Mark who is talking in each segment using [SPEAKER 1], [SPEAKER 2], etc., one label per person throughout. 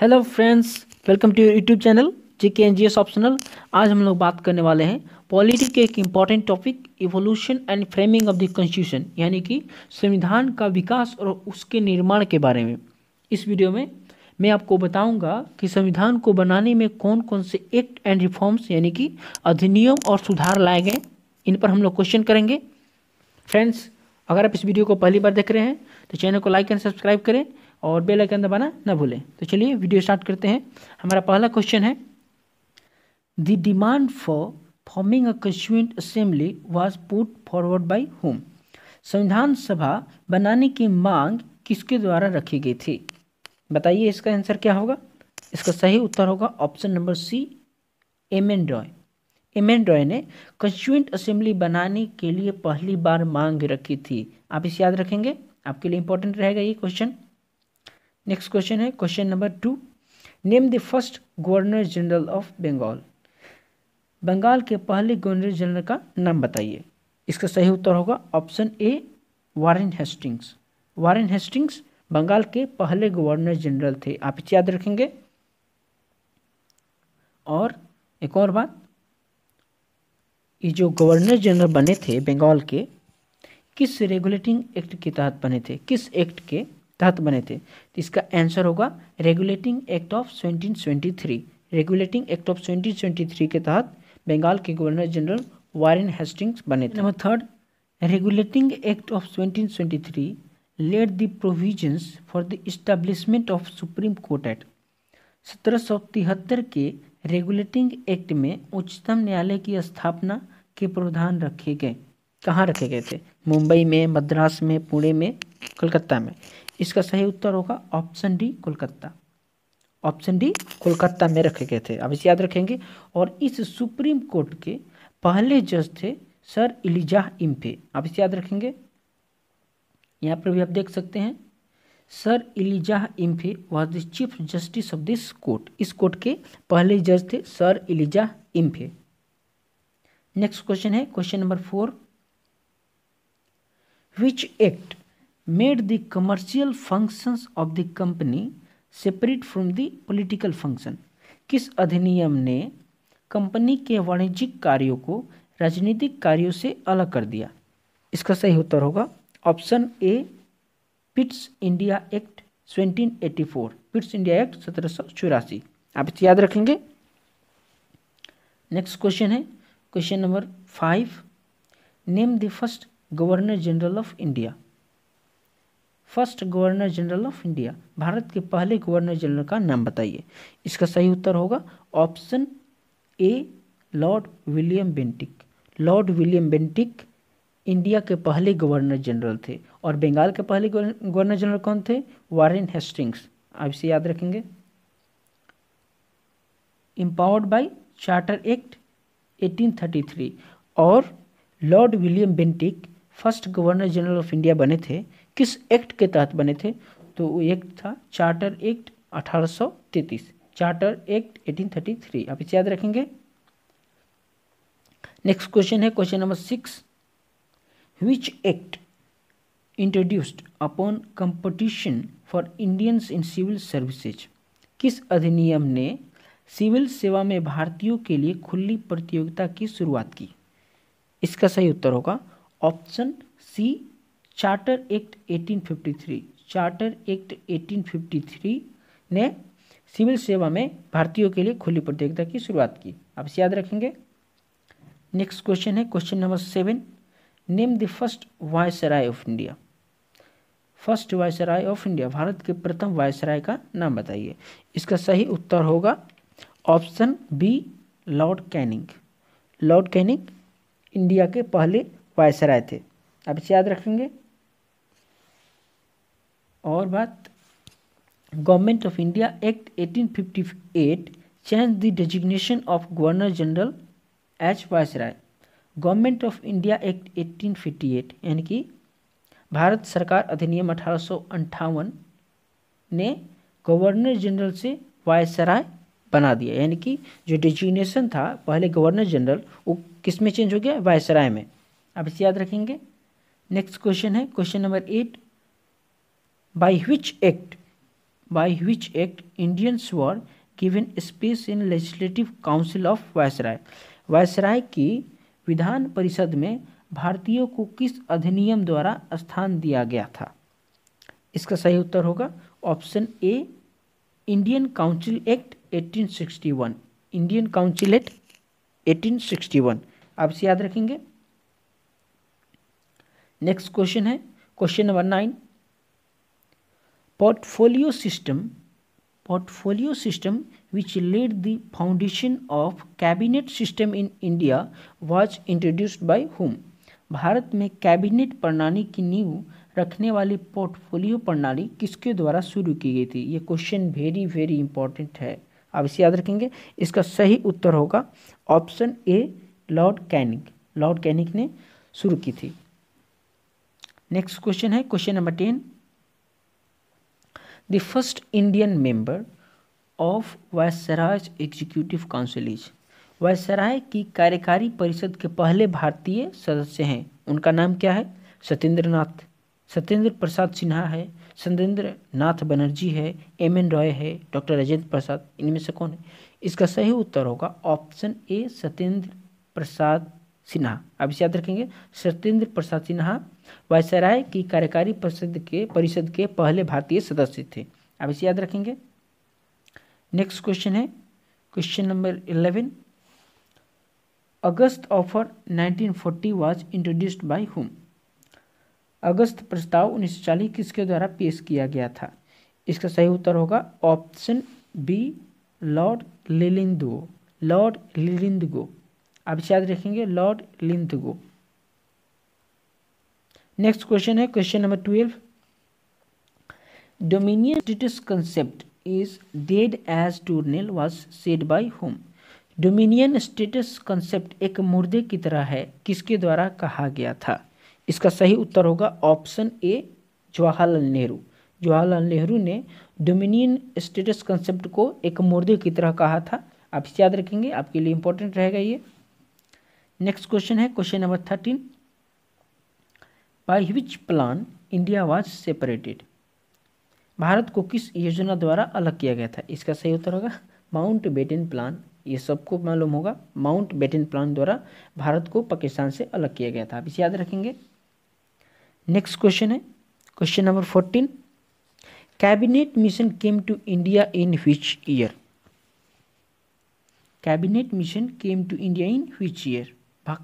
[SPEAKER 1] hello friends welcome to YouTube channel JK K N G S optional आज हम लोग बात करने वाले हैं पॉलिटिक के एक important topic evolution and framing of the constitution यानी कि संविधान का विकास और उसके निर्माण के बारे में इस वीडियो में मैं आपको बताऊंगा कि संविधान को बनाने में कौन कौन से एक्ट एंड रिफॉर्म्स यानी कि अधिनियम और सुधार लाए गए इन पर हम लोग क्वेश्चन करेंगे फ्रेंड्स अगर आप इस वीडियो को पहली बार देख रहे हैं तो चैनल को लाइक एंड सब्सक्राइब करें और बेल आइकन दबाना ना भूलें तो चलिए वीडियो स्टार्ट करते हैं हमारा पहला क्वेश्चन है the demand for forming a constituent assembly was put forward by whom संविधान सभा बनाने की मांग किसके द्वारा रखी गई थी बताइए इसका आंसर क्या होगा इसका सही उत्तर होगा option number C M N Roy M N Roy ने कंस्टिट्यूंट असेंबली बनाने के लिए पहली बार मांग रखी थी आप इसे याद रखेंगे आपके लिए इंपॉर्टेंट रहेगा ये क्वेश्चन नेक्स्ट क्वेश्चन है question number two name the first governor general of Bengal Bengal के पहले गवर्नर जनरल का नाम बताइए इसका सही उत्तर होगा option A Warren Hastings Warren Hastings Bengal के पहले गवर्नर जनरल थे आप इसे याद रखेंगे और एक और बात ये जो गवर्नर जनरल बने थे बंगाल के किस रेगुलेटिंग एक्ट के तहत बने थे किस एक्ट के तहत बने थे तो इसका आंसर होगा regulating act of 1723 regulating act of 1723 के तहत बंगाल के गवर्नर जनरल वारेन हेस्टिंग्स बने थे number third regulating act of 1723 led the provisions for the establishment of supreme court act सत्रह के रेगुलेटिंग एक्ट में उच्चतम न्यायालय की स्थापना के प्रावधान रखे गए कहाँ रखे गए थे मुंबई में मद्रास में पुणे में कलकत्ता में इसका सही उत्तर होगा option D Kolkata option D Kolkata में रखे गए थे अब इसे याद रखेंगे और इस सुप्रीम कोर्ट के पहले जज थे सर इलिजाह इम्फे आप इसे याद रखेंगे यहाँ पर भी आप देख सकते हैं sir Elijah Impey was the chief justice of this court इस कोर्ट के पहले जज थे sir Elijah Impey next question है question number four which act made the commercial functions of the company separate from the political function किस अधिनियम ने company के वाणिज्यिक कार्यों को राजनीतिक कार्यों से अलग कर दिया इसका सही उत्तर होगा option A Pitt's India act 1784 Pitt's India act सत्रह आप इसे याद रखेंगे नेक्स्ट क्वेश्चन है question number five name the first governor general of India first governor general of India Bharat के पहले गवर्नर जनरल का नाम बताइए इसका सही उत्तर होगा option A lord William Bentinck lord William Bentinck India के पहले गवर्नर जनरल थे और बंगाल के पहले गवर्नर जनरल कौन थे वारेन हेस्टिंग्स आप इसे याद रखेंगे इम्पावर्ड बाई चार्टर एक्ट 1833 और lord William Bentinck first governor general of India बने थे किस एक्ट के तहत बने थे तो वो एक्ट था चार्टर एक्ट 1833 चार्टर एक्ट 1833 आप इसे याद रखेंगे नेक्स्ट क्वेश्चन है question number six which act introduced upon competition for Indians in civil services किस अधिनियम ने सिविल सेवा में भारतीयों के लिए खुली प्रतियोगिता की शुरुआत की इसका सही उत्तर होगा option C charter act 1853 charter act 1853 ने सिविल सेवा में भारतीयों के लिए खुली प्रतियोगिता की शुरुआत की आप इसे याद रखेंगे नेक्स्ट क्वेश्चन है question number seven name the first viceroy of India first viceroy of India Bharat के प्रथम वायसराय का नाम बताइए इसका सही उत्तर होगा option B lord Canning lord Canning India के पहले वायसराय थे आप इसे याद रखेंगे और बात government of India act 1858 change the designation of governor general as viceroy government of India act 1858 यानी कि भारत सरकार अधिनियम अठारह ने गवर्नर जनरल से वायसराय बना दिया यानी कि जो डेजिग्नेशन था पहले गवर्नर जनरल वो किस में चेंज हो गया वायसराय में आप इसे याद रखेंगे नेक्स्ट क्वेश्चन है question number eight by which act by which act Indians were given space in legislative council of viceroy viceroy की विधान परिषद में भारतीयों को किस अधिनियम द्वारा स्थान दिया गया था इसका सही उत्तर होगा option A Indian council act 1861 Indian council act 1861 आप इसे याद रखेंगे नेक्स्ट क्वेश्चन है question number nine portfolio system portfolio system which laid the foundation of cabinet system in India was introduced by whom भारत में कैबिनेट प्रणाली की नींव रखने वाली पोर्टफोलियो प्रणाली किसके द्वारा शुरू की गई थी ये क्वेश्चन वेरी वेरी इंपॉर्टेंट है आप इसे याद रखेंगे इसका सही उत्तर होगा option A lord Canning lord Canning ने शुरू की थी नेक्स्ट क्वेश्चन है question number ten the first Indian member of viceroy executive council is viceroy की कार्यकारी परिषद के पहले भारतीय सदस्य हैं उनका नाम क्या है सत्येंद्र नाथ सत्येंद्र प्रसाद सिन्हा है सत्येंद्र नाथ बनर्जी है एम एन रॉय है डॉक्टर राजेंद्र प्रसाद इनमें से कौन है इसका सही उत्तर होगा ऑप्शन ए सत्येंद्र प्रसाद सिन्हा अब इसे याद रखेंगे सत्येंद्र प्रसाद सिन्हा वायसराय की कार्यकारी परिषद के परिषद के पहले भारतीय सदस्य थे अब इसे याद रखेंगे नेक्स्ट क्वेश्चन है question number eleven August offer 1940 was introduced by whom अगस्त प्रस्ताव उन्नीस किसके द्वारा पेश किया गया था इसका सही उत्तर होगा option B lord Linlithgow lord Linlithgow आप याद रखेंगे लॉर्ड लिंथगो नेक्स्ट क्वेश्चन है question number twelve dominion status concept is dead as Tournel was said by whom dominion status concept एक मुर्दे की तरह है किसके द्वारा कहा गया था इसका सही उत्तर होगा ऑप्शन ए जवाहरलाल नेहरू जवाहरलाल नेहरू ने डोमिनियन स्टेटस कंसेप्ट को एक मुर्दे की तरह कहा था आप याद रखेंगे आपके लिए इंपॉर्टेंट रहेगा ये नेक्स्ट क्वेश्चन है question number thirteen by which plan India was separated Bharat को किस योजना द्वारा अलग किया गया था इसका सही उत्तर होगा माउंट बेटेन प्लान ये सबको मालूम होगा माउंट बेटेन प्लान द्वारा भारत को पाकिस्तान से अलग किया गया था आप इसे याद रखेंगे नेक्स्ट क्वेश्चन है question number fourteen cabinet mission came to India in which year cabinet mission came to India in which year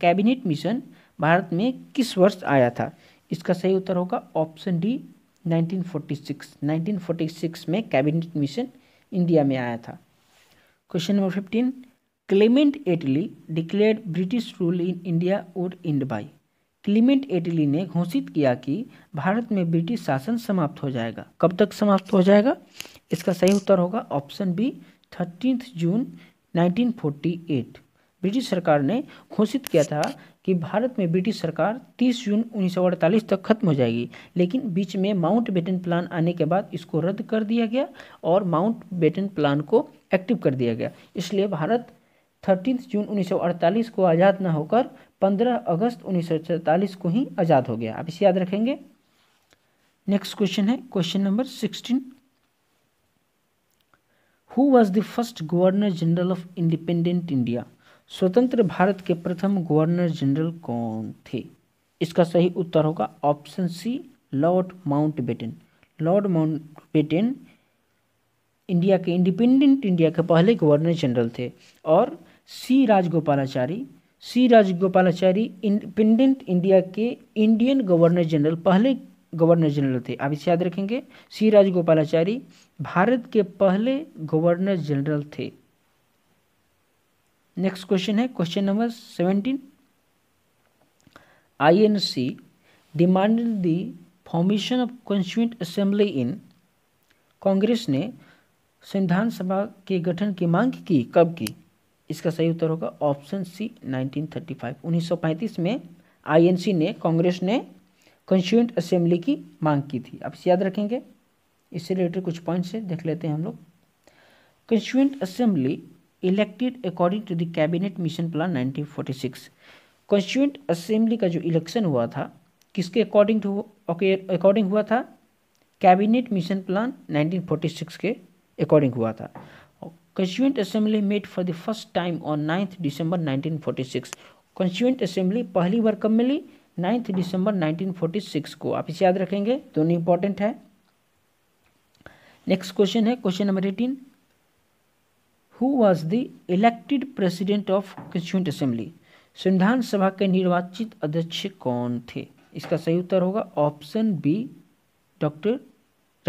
[SPEAKER 1] cabinet mission Bharat में किस वर्ष आया था इसका सही उत्तर होगा ऑप्शन डी 1946 1946 में कैबिनेट मिशन इंडिया में आया था question number fifteen Clement Attlee declared British rule in India और इंड बाई क्लीमेंट एटली ने घोषित किया कि भारत में ब्रिटिश शासन समाप्त हो जाएगा कब तक समाप्त हो जाएगा इसका सही उत्तर होगा option B thirteen June 1948 British सरकार ने घोषित किया था कि भारत में ब्रिटिश सरकार 30 जून उन्नीस तक खत्म हो जाएगी लेकिन बीच में माउंट बेटन प्लान आने के बाद इसको रद्द कर दिया गया और माउंट बेटन प्लान को एक्टिव कर दिया गया इसलिए भारत थर्टीन जून उन्नीस को आज़ाद न होकर 15 अगस्त उन्नीस को ही आज़ाद हो गया आप इसे याद रखेंगे नेक्स्ट क्वेश्चन है question number sixteen who was the first governor general of independent India स्वतंत्र भारत के प्रथम गवर्नर जनरल कौन थे इसका सही उत्तर होगा option C lord Mountbatten lord Mountbatten India के इंडिपेंडेंट इंडिया के पहले गवर्नर जनरल थे और सी राजगोपालाचारी सी राजगोपालाचारी इंडिपेंडेंट इंडिया के इंडियन गवर्नर जनरल पहले गवर्नर जनरल थे आप इसे याद रखेंगे सी राजगोपालाचारी भारत के पहले गवर्नर जनरल थे नेक्स्ट क्वेश्चन है question number seventeen I N C demanded the formation of constituent assembly in Congress ने संविधान सभा के गठन की मांग की कब की इसका सही उत्तर होगा ऑप्शन सी 1935 1935 में आईएनसी ने कांग्रेस ने कॉन्स्टिट्यूंट असेंबली की मांग की थी आप इसे याद रखेंगे इससे रिलेटेड कुछ पॉइंट्स है देख लेते हैं हम लोग constituent assembly elected according to the cabinet mission plan 1946 constituent assembly का जो इलेक्शन हुआ था किसके अकॉर्डिंग अकॉर्डिंग हुआ था कैबिनेट मिशन प्लान 1946 के अकॉर्डिंग हुआ था constituent assembly met for the first time on ninth December 1946 constituent assembly पहली बार कब मिली नाइन्थ दिसंबर 1946 को आप इसे याद रखेंगे दोनों इंपॉर्टेंट है नेक्स्ट क्वेश्चन है question number eighteen who was the elected president of constituent assembly संविधान सभा के निर्वाचित अध्यक्ष कौन थे इसका सही उत्तर होगा option B doctor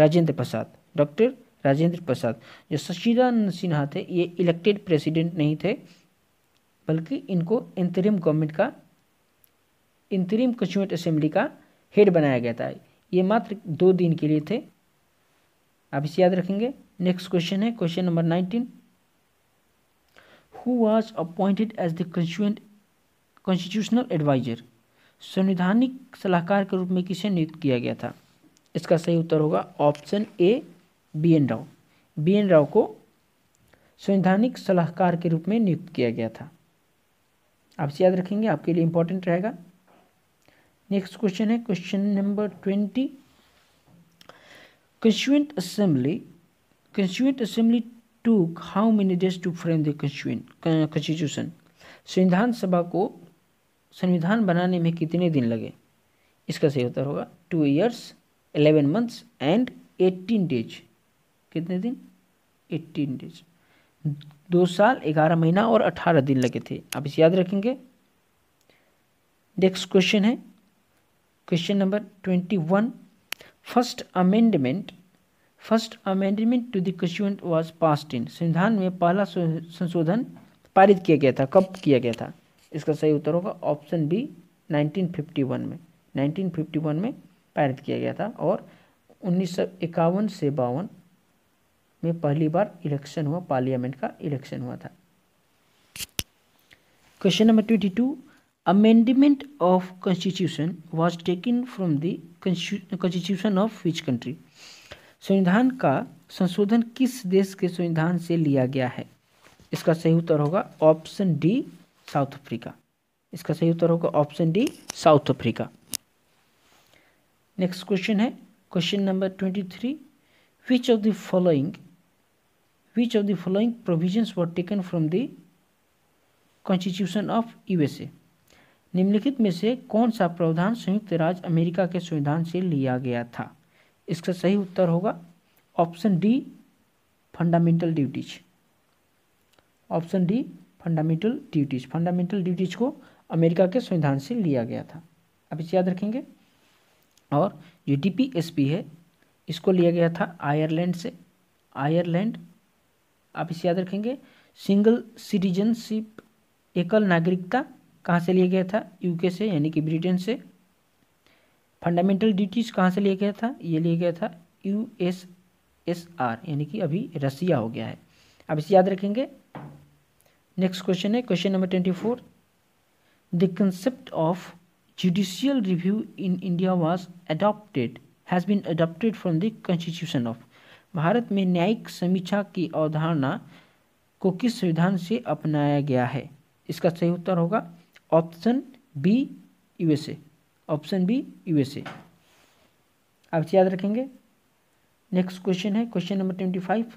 [SPEAKER 1] Rajendra Prasad doctor Rajendra Prasad जो शशिदानंद सिन्हा थे ये इलेक्टेड प्रेसिडेंट नहीं थे बल्कि इनको इंतरिम गवर्नमेंट का इंतरिम कंस्टिट्यूंट असेंबली का हेड बनाया गया था ये मात्र दो दिन के लिए थे आप इसे याद रखेंगे नेक्स्ट क्वेश्चन है question number nineteen who was appointed as the constituent constitutional advisor संवैधानिक सलाहकार के रूप में किसे नियुक्त किया गया था इसका सही उत्तर होगा option A B N Rau B N Rau को संवैधानिक सलाहकार के रूप में नियुक्त किया गया था आपसे याद रखेंगे आपके लिए इंपॉर्टेंट रहेगा नेक्स्ट क्वेश्चन है question number twenty constituent assembly constituent assembly took how many days to frame the constitution संविधान सभा को संविधान बनाने में कितने दिन लगे इसका सही उत्तर होगा two years eleven months and eighteen days कितने दिन एट्टीन डेज दो साल ग्यारह महीना और अठारह दिन लगे थे आप इसे याद रखेंगे नेक्स्ट क्वेश्चन है question number twenty one first amendment first amendment to the was pass passed in संविधान में पहला संशोधन पारित किया गया था कब किया गया था इसका सही उत्तर होगा ऑप्शन बी 1951 में 1951 में पारित किया गया था और उन्नीस से बावन में पहली बार इलेक्शन हुआ पार्लियामेंट का इलेक्शन हुआ था question number twenty two amendment of constitution was taken from the constitution of which country संविधान का संशोधन किस देश के संविधान से लिया गया है इसका सही उत्तर होगा ऑप्शन डी साउथ अफ्रीका इसका सही उत्तर होगा option D South Africa next question है question number twenty three which of the following which of the following provisions were taken from the constitution of USA निम्नलिखित में से कौन सा प्रावधान संयुक्त राज्य अमेरिका के संविधान से लिया गया था इसका सही उत्तर होगा option D fundamental duties option D fundamental duties fundamental duties को अमेरिका के संविधान से लिया गया था अब इसे याद रखेंगे और जो डी है इसको लिया गया था आयरलैंड से आयरलैंड आप इसे याद रखेंगे सिंगल सिटीजनशिप एकल नागरिकता कहाँ से लिया गया था यूके से यानी कि ब्रिटेन से फंडामेंटल ड्यूटीज़ कहाँ से लिया गया था ये लिया गया था यू एस एस आर यानी कि अभी रसिया हो गया है अब इसे याद रखेंगे नेक्स्ट क्वेश्चन है question number twenty four the concept of judicial review in India was adopted has been adopted from the constitution of Bharat में न्यायिक समीक्षा की अवधारणा को किस संविधान से अपनाया गया है इसका सही उत्तर होगा option B USA option B USA आप याद रखेंगे नेक्स्ट क्वेश्चन है question number twenty five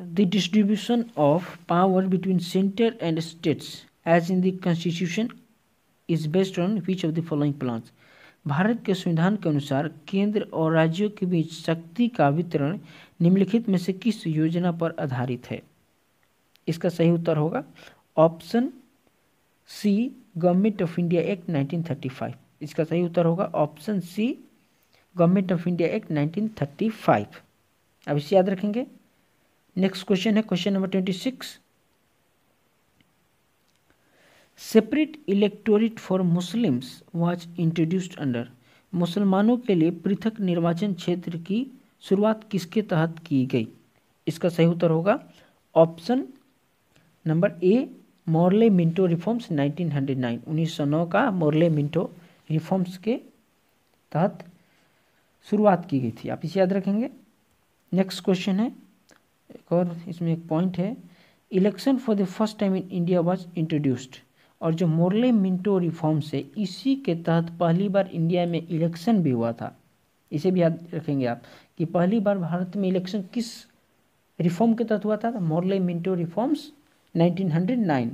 [SPEAKER 1] the distribution of power between centre and states as in the constitution is based on which of the following plans Bharat के संविधान के अनुसार केंद्र और राज्यों के बीच शक्ति का वितरण निम्नलिखित में से किस योजना पर आधारित है इसका सही उत्तर होगा option C government of India act 1935 इसका सही उत्तर होगा option C government of India act 1935 अब इसे याद रखेंगे नेक्स्ट क्वेश्चन है question number 26 separate electorate for Muslims was introduced under मुसलमानों के लिए पृथक निर्वाचन क्षेत्र की शुरुआत किसके तहत की गई इसका सही उत्तर होगा option number A Morley Minto reforms 1909 1909 का मोरले मिंटो रिफॉर्म्स के तहत शुरुआत की गई थी आप इसे याद रखेंगे नेक्स्ट क्वेश्चन है एक और इसमें एक पॉइंट है election for the first time in India was introduced और जो मोरले मिंटो रिफॉर्म्स है इसी के तहत पहली बार इंडिया में इलेक्शन भी हुआ था इसे भी याद रखेंगे आप कि पहली बार भारत में इलेक्शन किस रिफॉर्म के तहत हुआ था मोरले मिंटो रिफॉर्म्स 1909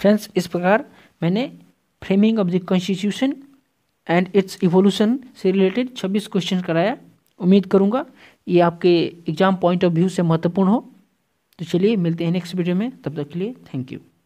[SPEAKER 1] फ्रेंड्स इस प्रकार मैंने framing of the constitution and its evolution से रिलेटेड 26 क्वेश्चन कराया उम्मीद करूँगा ये आपके एग्जाम पॉइंट ऑफ व्यू से महत्वपूर्ण हो तो चलिए मिलते हैं नेक्स्ट वीडियो में तब तक के लिए थैंक यू